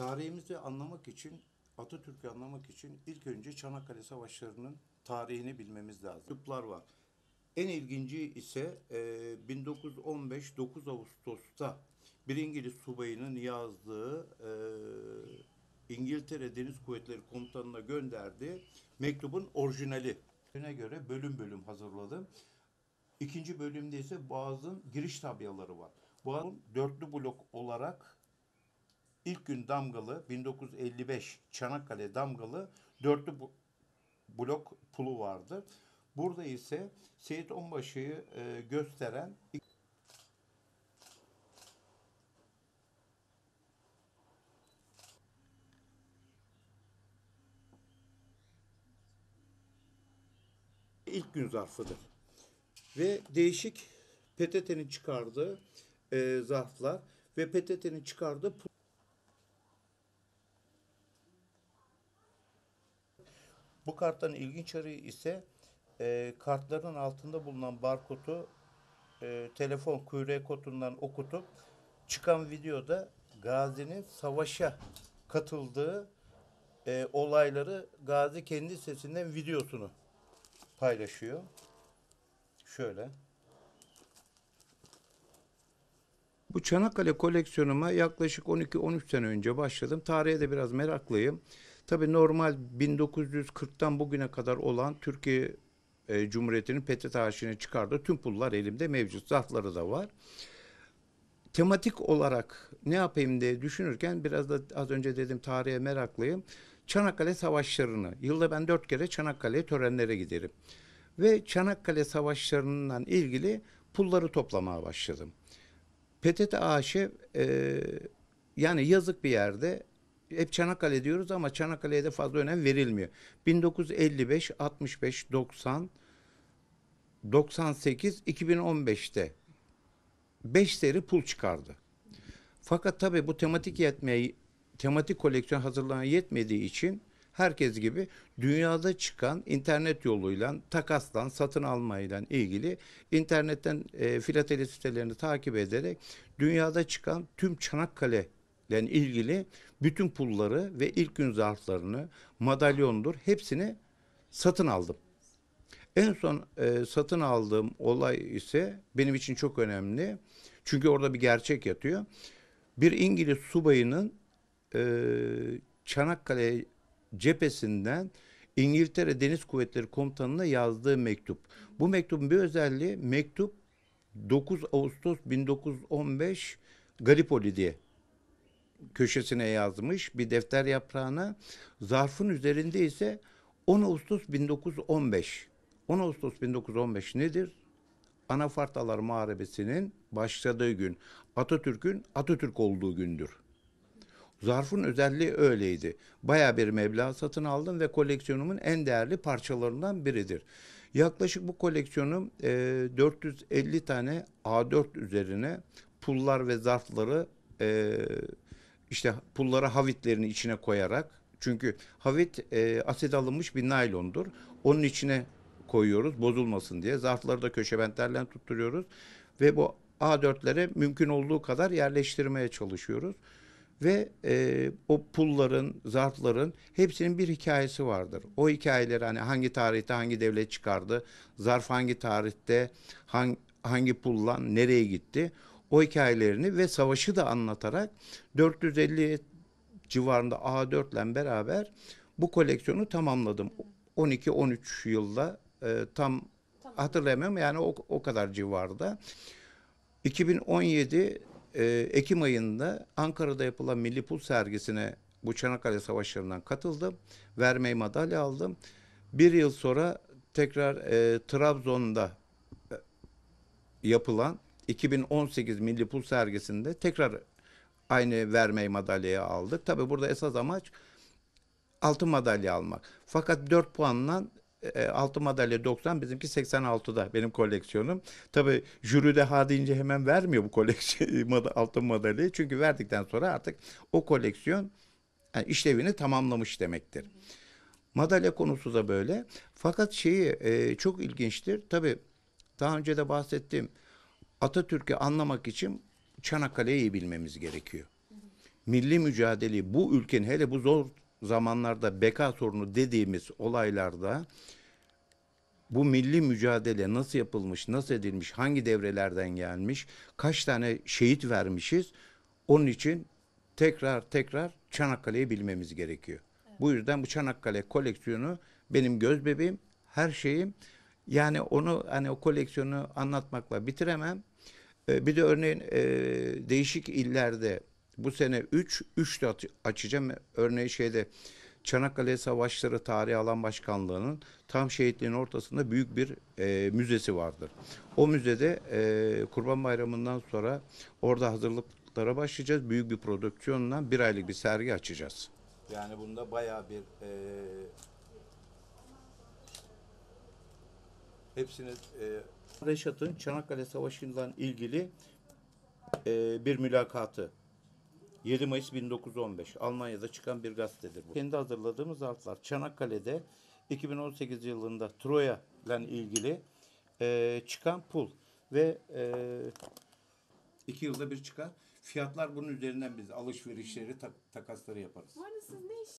Tarihimizi anlamak için, Atatürk'ü anlamak için ilk önce Çanakkale Savaşları'nın tarihini bilmemiz lazım. Gruplar var. En ilginci ise e, 1915 9 Ağustos'ta bir İngiliz subayının yazdığı e, İngiltere Deniz Kuvvetleri Komutanı'na gönderdiği mektubun orijinali. Güne göre bölüm bölüm hazırladım. İkinci bölümde ise Boğaz'ın giriş tabyaları var. Boğaz'ın dörtlü blok olarak İlk gün damgalı 1955 Çanakkale damgalı dörtlü blok pulu vardı. Burada ise Seyit Onbaşı'yı e, gösteren ilk gün zarfıdır. Ve değişik PTT'nin çıkardığı e, zarflar ve PTT'nin çıkardığı Bu karttan ilginç yarı ise e, kartların altında bulunan barkodu e, telefon QR kodundan okutup çıkan videoda Gazi'nin savaşa katıldığı e, olayları Gazi kendi sesinden videosunu paylaşıyor. Şöyle. Bu Çanakkale koleksiyonuma yaklaşık 12-13 sene önce başladım. Tarihe de biraz meraklıyım. Tabii normal 1940'tan bugüne kadar olan Türkiye e, Cumhuriyeti'nin PTT arşivine çıkardı. tüm pullar elimde mevcut. Zatları da var. Tematik olarak ne yapayım diye düşünürken biraz da az önce dedim tarihe meraklıyım. Çanakkale Savaşları'nı. Yılda ben dört kere Çanakkale törenlere giderim. Ve Çanakkale Savaşları'ndan ilgili pulları toplamaya başladım. PTT AŞ e, yani yazık bir yerde hep Çanakkale diyoruz ama Çanakkale'ye de fazla önem verilmiyor. 1955, 65, 90, 98, 2015'te 5 seri pul çıkardı. Fakat tabii bu tematik yetmeyi tematik koleksiyon hazırlanan yetmediği için herkes gibi dünyada çıkan internet yoluyla takastan satın almayla ilgili internetten e, filateli sitelerini takip ederek dünyada çıkan tüm Çanakkale ilgili bütün pulları ve ilk gün zarflarını, madalyondur hepsini satın aldım. En son e, satın aldığım olay ise benim için çok önemli. Çünkü orada bir gerçek yatıyor. Bir İngiliz subayının e, Çanakkale cephesinden İngiltere Deniz Kuvvetleri Komutanı'na yazdığı mektup. Bu mektubun bir özelliği mektup 9 Ağustos 1915 Gallipoli diye köşesine yazmış bir defter yaprağına. Zarfın üzerinde ise 10 Ağustos 1915. 10 Ağustos 1915 nedir? Anafartalar Muharebesi'nin başladığı gün Atatürk'ün Atatürk olduğu gündür. Zarfın özelliği öyleydi. Baya bir meblağ satın aldım ve koleksiyonumun en değerli parçalarından biridir. Yaklaşık bu koleksiyonum e, 450 tane A4 üzerine pullar ve zarfları e, işte pullara havitlerini içine koyarak çünkü havit e, asit alınmış bir naylondur. Onun içine koyuyoruz bozulmasın diye. Zarfları da köşebentlerle tutturuyoruz ve bu A4'lere mümkün olduğu kadar yerleştirmeye çalışıyoruz. Ve e, o pulların, zarfların hepsinin bir hikayesi vardır. O hikayeleri hani hangi tarihte hangi devlet çıkardı, zarf hangi tarihte, hangi, hangi pulla nereye gitti o hikayelerini ve savaşı da anlatarak 450 civarında A4 ile beraber bu koleksiyonu tamamladım. 12-13 yılda e, tam hatırlayamıyorum yani o, o kadar civarda. 2017 e, Ekim ayında Ankara'da yapılan Milli Pul sergisine bu Çanakkale Savaşları'ndan katıldım. Vermeyi madalya aldım. Bir yıl sonra tekrar e, Trabzon'da e, yapılan 2018 Milli Pul Sergisi'nde tekrar aynı vermey madalyayı aldık. Tabi burada esas amaç altın madalya almak. Fakat 4 puanla e, altın madalya 90 bizimki 86'da benim koleksiyonum. Tabi jüri de ha deyince hemen vermiyor bu koleksiyon altın madalyayı. Çünkü verdikten sonra artık o koleksiyon yani işlevini tamamlamış demektir. Madalya konusu da böyle. Fakat şeyi e, çok ilginçtir. Tabi daha önce de bahsettiğim Atatürk'ü anlamak için Çanakkale'yi bilmemiz gerekiyor. Milli mücadeleyi bu ülkenin hele bu zor zamanlarda beka sorunu dediğimiz olaylarda bu milli mücadele nasıl yapılmış, nasıl edilmiş, hangi devrelerden gelmiş, kaç tane şehit vermişiz. Onun için tekrar tekrar Çanakkale'yi bilmemiz gerekiyor. Evet. Bu yüzden bu Çanakkale koleksiyonu benim göz bebeğim, her şeyim. Yani onu hani o koleksiyonu anlatmakla bitiremem ee, bir de örneğin e, değişik illerde bu sene 3, 3 de açacağım. Örneğin şeyde Çanakkale Savaşları Tarihi Alan Başkanlığı'nın tam şehitliğin ortasında büyük bir e, müzesi vardır. O müzede e, Kurban Bayramı'ndan sonra orada hazırlıklara başlayacağız. Büyük bir prodüksiyonla bir aylık bir sergi açacağız. Yani bunda baya bir e, hepsini e, Reşat'ın Çanakkale Savaşı'ndan ilgili e, bir mülakatı. 7 Mayıs 1915 Almanya'da çıkan bir gazetedir bu. Kendi hazırladığımız harflar. Çanakkale'de 2018 yılında Troya ile ilgili e, çıkan pul ve e, iki yılda bir çıkar. Fiyatlar bunun üzerinden biz alışverişleri tak, takasları yaparız. Bu arada siz ne iş